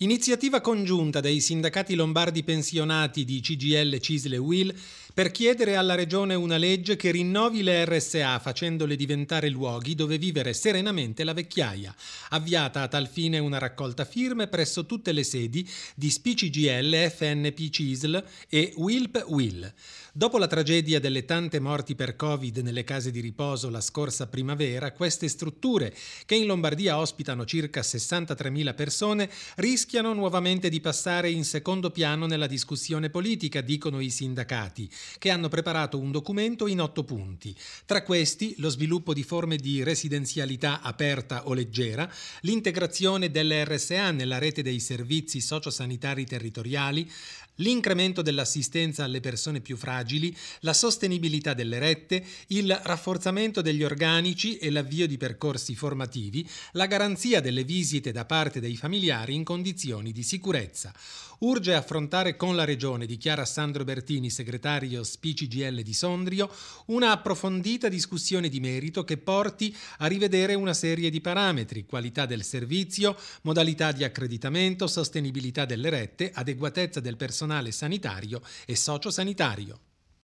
Iniziativa congiunta dei sindacati lombardi pensionati di CGL, Cisle e Will per chiedere alla Regione una legge che rinnovi le RSA facendole diventare luoghi dove vivere serenamente la vecchiaia. Avviata a tal fine una raccolta firme presso tutte le sedi di SPCGL, FNP Cisl e Wilp WIL. Dopo la tragedia delle tante morti per Covid nelle case di riposo la scorsa primavera, queste strutture, che in Lombardia ospitano circa 63.000 persone, rischiano rischiano nuovamente di passare in secondo piano nella discussione politica, dicono i sindacati, che hanno preparato un documento in otto punti. Tra questi lo sviluppo di forme di residenzialità aperta o leggera, l'integrazione dell'RSA nella rete dei servizi sociosanitari territoriali, l'incremento dell'assistenza alle persone più fragili, la sostenibilità delle rette, il rafforzamento degli organici e l'avvio di percorsi formativi, la garanzia delle visite da parte dei familiari in condizioni condizioni di sicurezza. Urge affrontare con la Regione, dichiara Sandro Bertini, segretario SPCGL di Sondrio, una approfondita discussione di merito che porti a rivedere una serie di parametri, qualità del servizio, modalità di accreditamento, sostenibilità delle rette, adeguatezza del personale sanitario e sociosanitario.